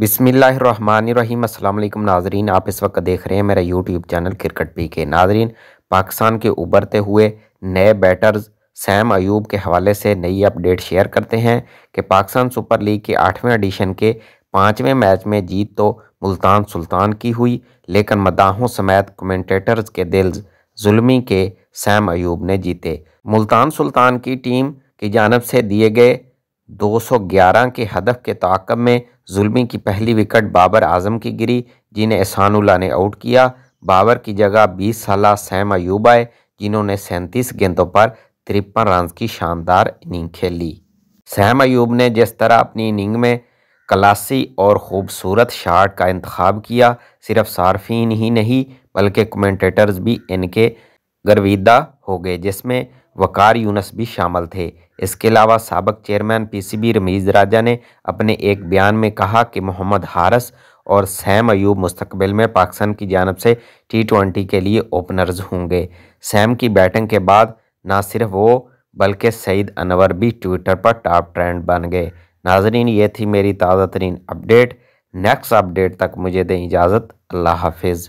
बिसमीम अल्लाम नाजरीन आप इस वक्त देख रहे हैं मेरा यूट्यूब चैनल क्रिकेट पी के नाजरीन पाकिस्तान के उभरते हुए नए बैटर्स सैम अयूब के हवाले से नई अपडेट शेयर करते हैं कि पाकिस्तान सुपर लीग के आठवें एडिशन के पाँचवें मैच में जीत तो मुल्तान सुल्तान की हुई लेकिन मदाहों समेत कमेंटेटर्स के दिल जुल्मी के सैम अयूब ने जीते मुल्तान सुल्तान की टीम की जानब से दिए गए 211 के हदफ के ताकब में जुल्मी की पहली विकेट बाबर आजम की गिरी जिन्हें एहसानुल्ला ने आउट किया बाबर की जगह बीस साल सैम अयूब आए जिन्होंने सैंतीस गेंदों पर तिरपन रन की शानदार इनिंग खेली सैम अयूब ने जिस तरह अपनी इनिंग में क्लासी और खूबसूरत शार्ट का इंतखब किया सिर्फ सार्फिन ही नहीं बल्कि कमेंटेटर्स भी इनके गर्विदा हो गए जिसमें वकार यूनस भी शामिल थे इसके अलावा सबक चेयरमैन पीसीबी रमीज राजा ने अपने एक बयान में कहा कि मोहम्मद हारस और सैम अयूब मुस्तबिल में पाकिस्तान की जानब से टी ट्वेंटी के लिए ओपनर्स होंगे सैम की बैटिंग के बाद ना सिर्फ वो बल्कि सईद अनवर भी ट्विटर पर टॉप ट्रेंड बन गए नाजरीन ये थी मेरी ताज़ा तरीन अपडेट नेक्स्ट अपडेट तक मुझे दें इजाज़त अल्लाह हाफिज़